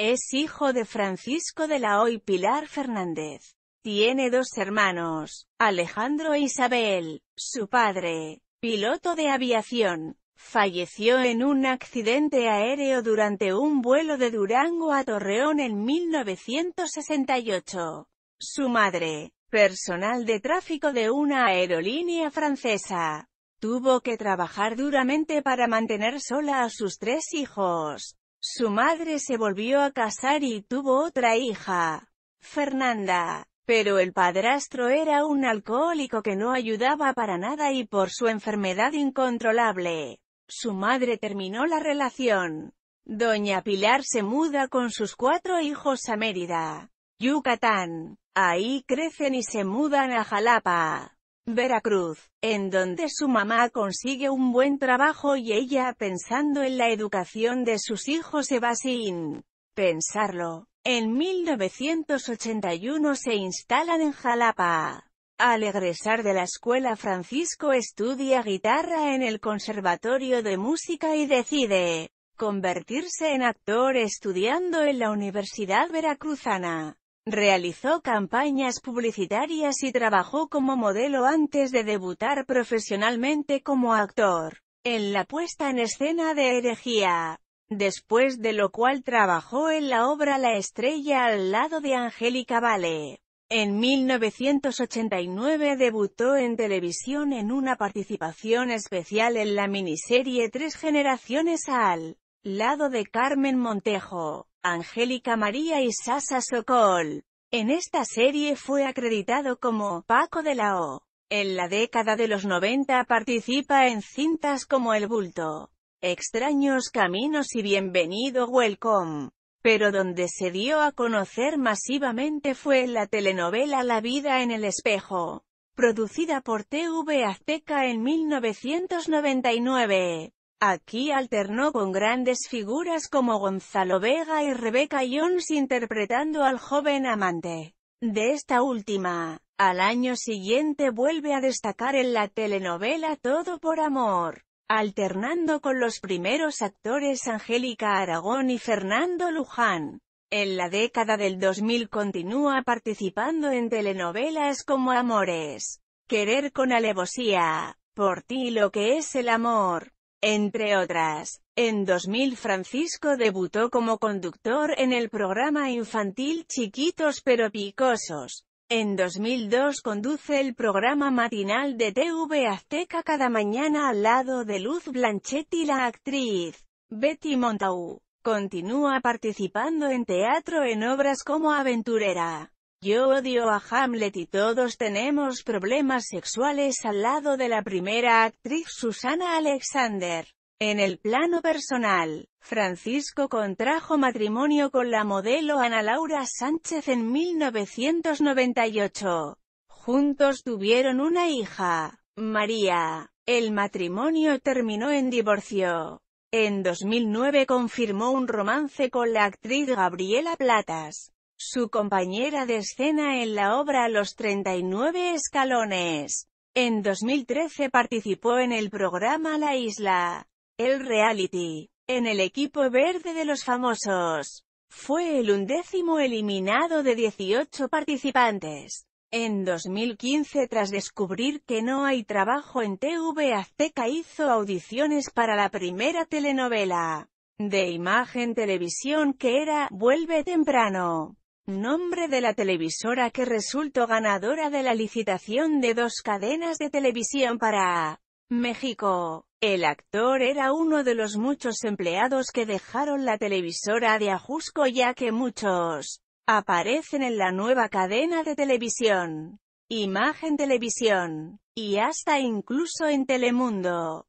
Es hijo de Francisco de la Hoy Pilar Fernández. Tiene dos hermanos, Alejandro e Isabel. Su padre, piloto de aviación, falleció en un accidente aéreo durante un vuelo de Durango a Torreón en 1968. Su madre, personal de tráfico de una aerolínea francesa, tuvo que trabajar duramente para mantener sola a sus tres hijos. Su madre se volvió a casar y tuvo otra hija, Fernanda. Pero el padrastro era un alcohólico que no ayudaba para nada y por su enfermedad incontrolable, su madre terminó la relación. Doña Pilar se muda con sus cuatro hijos a Mérida, Yucatán. Ahí crecen y se mudan a Jalapa. Veracruz, en donde su mamá consigue un buen trabajo y ella pensando en la educación de sus hijos se va sin pensarlo. En 1981 se instalan en Jalapa. Al egresar de la escuela Francisco estudia guitarra en el Conservatorio de Música y decide convertirse en actor estudiando en la Universidad Veracruzana. Realizó campañas publicitarias y trabajó como modelo antes de debutar profesionalmente como actor, en la puesta en escena de Herejía, después de lo cual trabajó en la obra La Estrella al lado de Angélica Vale. En 1989 debutó en televisión en una participación especial en la miniserie Tres generaciones al lado de Carmen Montejo. Angélica María y Sasa Sokol. En esta serie fue acreditado como Paco de la O. En la década de los 90 participa en cintas como El Bulto, Extraños Caminos y Bienvenido Welcome. Pero donde se dio a conocer masivamente fue en la telenovela La vida en el espejo, producida por TV Azteca en 1999. Aquí alternó con grandes figuras como Gonzalo Vega y Rebeca Jones interpretando al joven amante de esta última. Al año siguiente vuelve a destacar en la telenovela Todo por Amor, alternando con los primeros actores Angélica Aragón y Fernando Luján. En la década del 2000 continúa participando en telenovelas como Amores, Querer con alevosía, Por ti lo que es el amor, entre otras, en 2000 Francisco debutó como conductor en el programa infantil Chiquitos pero Picosos. En 2002 conduce el programa matinal de TV Azteca cada mañana al lado de Luz Blanchetti la actriz Betty Montau, Continúa participando en teatro en obras como Aventurera, yo odio a Hamlet y todos tenemos problemas sexuales al lado de la primera actriz Susana Alexander. En el plano personal, Francisco contrajo matrimonio con la modelo Ana Laura Sánchez en 1998. Juntos tuvieron una hija, María. El matrimonio terminó en divorcio. En 2009 confirmó un romance con la actriz Gabriela Platas. Su compañera de escena en la obra Los 39 escalones. En 2013 participó en el programa La Isla, el reality, en el equipo verde de los famosos. Fue el undécimo eliminado de 18 participantes. En 2015 tras descubrir que no hay trabajo en TV Azteca hizo audiciones para la primera telenovela de Imagen Televisión que era Vuelve temprano. Nombre de la televisora que resultó ganadora de la licitación de dos cadenas de televisión para México. El actor era uno de los muchos empleados que dejaron la televisora de Ajusco ya que muchos aparecen en la nueva cadena de televisión, Imagen Televisión, y hasta incluso en Telemundo.